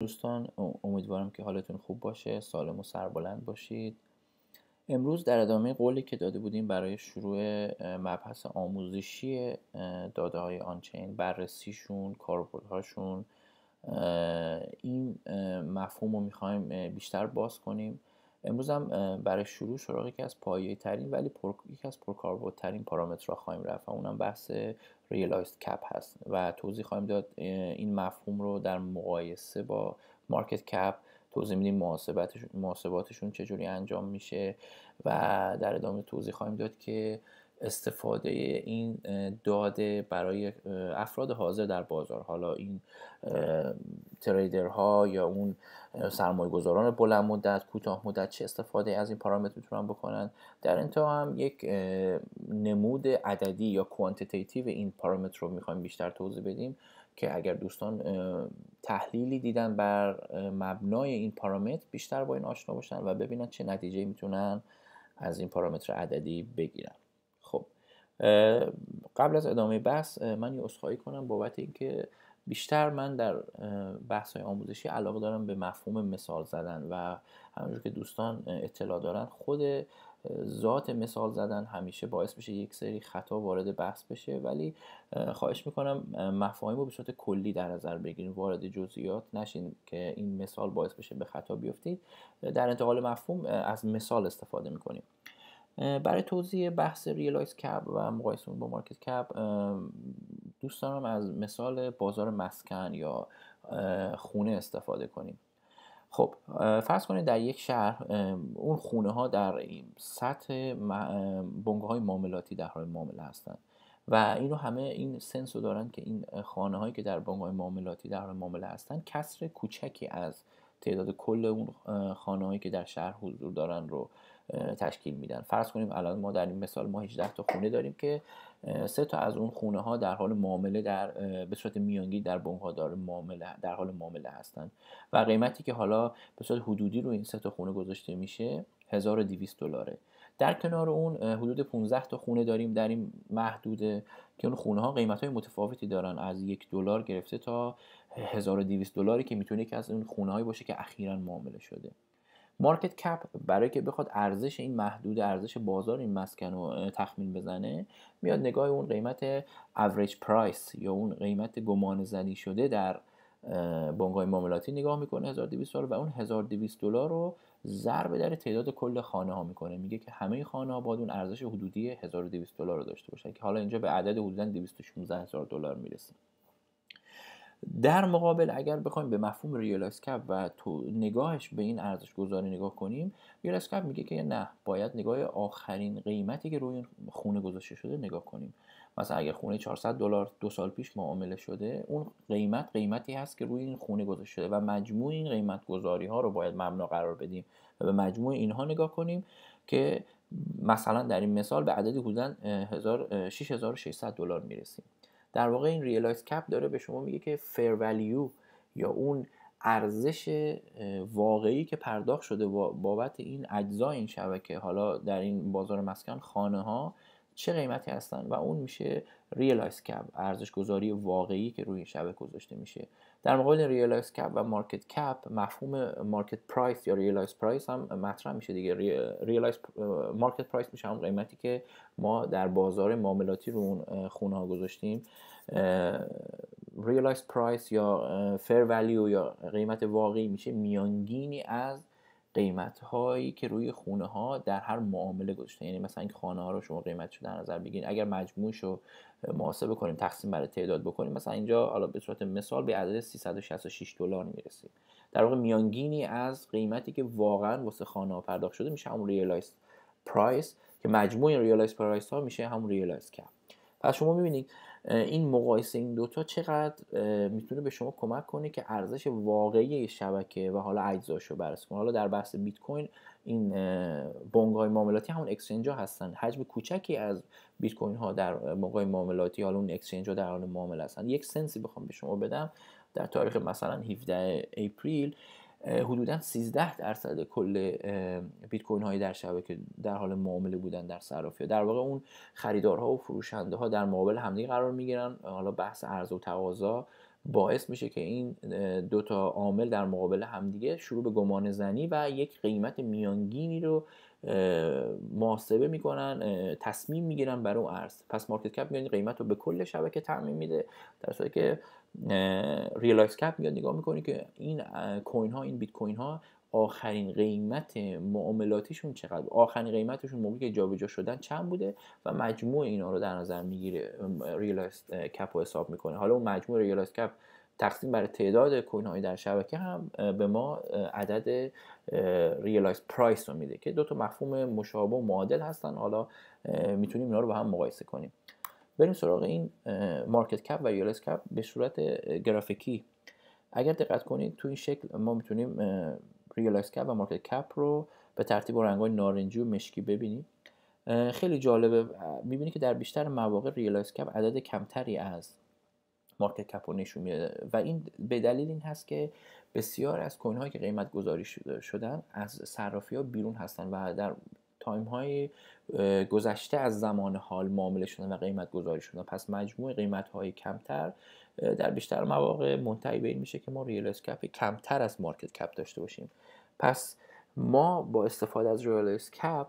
دوستان امیدوارم که حالتون خوب باشه سالم و سربلند باشید امروز در ادامه قولی که داده بودیم برای شروع مبحث آموزشی داده های آنچین بررسیشون کاربردهاشون این مفهوم رو میخوایم بیشتر باز کنیم امروز هم برای شروع سراغ یکی از پایه ترین ولی پر... یکی از پرکاربردترین پارامترها خواهیم رفت و اونم بحث ریلایزد کپ هست و توضیح خواهیم داد این مفهوم رو در مقایسه با مارکت کپ توضیح میدیم محاسباتشون چجوری انجام میشه و در ادامه توضیح خواهیم داد که استفاده این داده برای افراد حاضر در بازار حالا این تریدرها یا اون سرمایه گذاران بلند مدت کوتاه مدت چه استفاده از این پارامتر میتونن بکنن در انتها هم یک نمود عددی یا کوانتیتیتیو این پارامتر رو میخوایم بیشتر توضیح بدیم که اگر دوستان تحلیلی دیدن بر مبنای این پارامتر بیشتر با این آشنا باشن و ببینن چه نتیجه میتونن از این پارامتر عددی بگیرن قبل از ادامه بحث من یه اصخایی کنم بابت اینکه بیشتر من در بحث های آموزشی علاقه دارم به مفهوم مثال زدن و همونجور که دوستان اطلاع دارن خود ذات مثال زدن همیشه باعث میشه یک سری خطا وارد بحث بشه ولی خواهش میکنم مفاهیم رو به صورت کلی در نظر بگیریم وارد جزئیات نشین که این مثال باعث بشه به خطا بیفتید در انتقال مفهوم از مثال استفاده میکنیم برای توضیح بحث ریلایز کپ و مقایسه با مارکت کپ دوست دارم از مثال بازار مسکن یا خونه استفاده کنیم خب فرض کنید در یک شهر اون خونه ها در سطح بنگاه های معاملاتی در حال معامله هستند و این رو همه این سنس رو دارن که این خانه هایی که در های معاملاتی در حال معامله هستند کسر کوچکی از تعداد کل اون خانه هایی که در شهر حضور دارن رو تشکیل میدن فرض کنیم الان ما در این مثال ما 18 تا خونه داریم که سه تا از اون خونه ها در حال معامله در به صورت میانگی در بنگادار معامله در حال معامله هستند و قیمتی که حالا به صورت حدودی رو این سه تا خونه گذاشته میشه 1200 دلاره در کنار اون حدود 15 تا خونه داریم در این محدوده که اون خونه ها قیمت های متفاوتی دارن از یک دلار گرفته تا 1200 دلاری که میتونه که از اون خونه باشه که اخیرا معامله شده مارکت کپ برای که بخواد ارزش این محدود ارزش بازار این مسکن رو تخمین بزنه میاد نگاه اون قیمت Average پرایس یا اون قیمت گمان زنی شده در بنگاه معاملاتی نگاه میکنه 1200 دلار و اون 1200 دلار رو ضرب در تعداد کل خانه ها میکنه میگه که همه خانه ها باید اون ارزش حدودی 1200 دلار رو داشته باشن که حالا اینجا به عدد حدودا 216 هزار دلار میرسیم در مقابل اگر بخوایم به مفهوم ریال کپ و تو نگاهش به این ارزش گذاری نگاه کنیم ریال کپ میگه که نه باید نگاه آخرین قیمتی که روی خونه گذاشته شده نگاه کنیم مثلا اگر خونه 400 دلار دو سال پیش معامله شده اون قیمت قیمتی هست که روی این خونه گذاشته شده و مجموع این قیمت گذاری ها رو باید مبنا قرار بدیم و به مجموع اینها نگاه کنیم که مثلا در این مثال به عددی حدوداً 6600 دلار میرسیم در واقع این ریلایز کپ داره به شما میگه که فیر ولیو یا اون ارزش واقعی که پرداخت شده بابت این اجزای این شبکه حالا در این بازار مسکن خانه ها چه قیمتی هستن و اون میشه ریلایز کپ ارزش گذاری واقعی که روی این شبکه گذاشته میشه در مقابل ریلایز کپ و مارکت کپ مفهوم مارکت پرایس یا ریلایز پرایس هم مطرح میشه دیگه ریلایز مارکت پرایس میشه هم قیمتی که ما در بازار معاملاتی رو اون خونه ها گذاشتیم ریلایز پرایس یا فر ولیو یا قیمت واقعی میشه میانگینی از قیمت هایی که روی خونه ها در هر معامله گذاشته یعنی مثلا اینکه خانه ها رو شما شده در نظر بگیرید اگر مجموعش رو محاسبه کنیم تقسیم برای تعداد بکنیم مثلا اینجا حالا به صورت مثال به عدد 366 دلار میرسیم در واقع میانگینی از قیمتی که واقعا واسه خانه ها پرداخت شده میشه همون ریالایز پرایس که مجموع ریالایز پرایس ها میشه همون ریالایز کپ پس شما میبینید این مقایسه این دوتا چقدر میتونه به شما کمک کنه که ارزش واقعی شبکه و حالا اجزاش رو بررسی کنه حالا در بحث بیت کوین این بنگ های معاملاتی همون اکسچنج ها هستن حجم کوچکی از بیت کوین ها در موقع معاملاتی حالا اون اکسچنج ها در حال معامله هستن یک سنسی بخوام به شما بدم در تاریخ مثلا 17 اپریل حدودا 13 درصد کل بیت کوین های در شبکه در حال معامله بودن در صرافی در واقع اون خریدارها و فروشنده ها در مقابل همدیگه قرار میگیرن حالا بحث عرضه و تقاضا باعث میشه که این دوتا عامل در مقابل همدیگه شروع به گمان زنی و یک قیمت میانگینی رو محاسبه میکنن تصمیم میگیرن برای اون ارز پس مارکت کپ میاد قیمت رو به کل شبکه تعمین میده در صورتی که ریلایز کپ میاد نگاه میکنه که این کوین ها این بیت کوین ها آخرین قیمت معاملاتیشون چقدر آخرین قیمتشون موقعی که جابجا شدن چند بوده و مجموع اینا رو در نظر میگیره ریلایز کپ رو حساب میکنه حالا اون مجموع ریلایز کپ تقسیم بر تعداد کوین در شبکه هم به ما عدد ریلایز پرایس رو میده که دو تا مفهوم مشابه و معادل هستن حالا میتونیم اینا رو با هم مقایسه کنیم بریم سراغ این مارکت کپ و ریلایز کپ به صورت گرافیکی اگر دقت کنید تو این شکل ما میتونیم ریالایز کپ و مارکت کپ رو به ترتیب و رنگ‌های نارنجی و مشکی ببینید خیلی جالبه میبینی که در بیشتر مواقع ریالایز کپ عدد کمتری از مارکت کپ رو نشون میده و این به دلیل این هست که بسیار از کوین هایی که قیمت گذاری شدن از صرافی ها بیرون هستن و در تایم های گذشته از زمان حال معامله شدن و قیمت گذاری شدن پس مجموع قیمت های کمتر در بیشتر مواقع منتهی به این میشه که ما ریال اسکپ کمتر از مارکت کپ داشته باشیم پس ما با استفاده از ریال کپ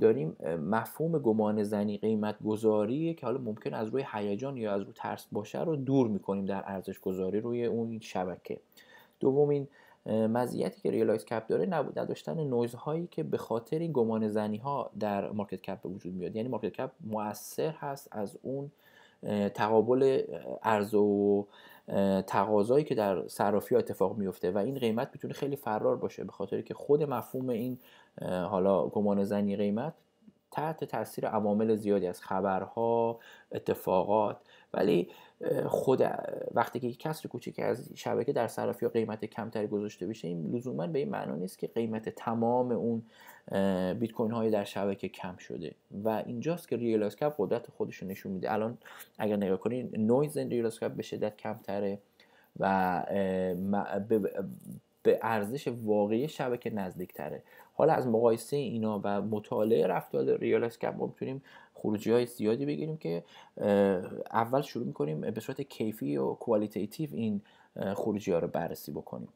داریم مفهوم گمان زنی قیمت گذاری که حالا ممکن از روی هیجان یا از روی ترس باشه رو دور میکنیم در ارزش گذاری روی اون شبکه دومین مزیتی که ریلایز کپ داره نبود نداشتن نویز هایی که به خاطر این گمان زنی ها در مارکت کپ به وجود میاد یعنی مارکت کپ مؤثر هست از اون تقابل ارز و تقاضایی که در صرافی اتفاق میفته و این قیمت میتونه خیلی فرار باشه به خاطر که خود مفهوم این حالا گمان زنی قیمت تحت تاثیر عوامل زیادی از خبرها اتفاقات ولی خود وقتی که کسر کوچیک از شبکه در صرافی یا قیمت کمتری گذاشته بشه این لزوما به این معنا نیست که قیمت تمام اون بیت کوین های در شبکه کم شده و اینجاست که ریال کپ قدرت خودش رو نشون میده الان اگر نگاه کنید نویز ریال به شدت کمتره و به ارزش واقعی شبکه نزدیک تره حالا از مقایسه اینا و مطالعه رفتار ریال اسکپ ما میتونیم خروجی های زیادی بگیریم که اول شروع میکنیم به صورت کیفی و کوالیتیتیو این خروجی ها رو بررسی بکنیم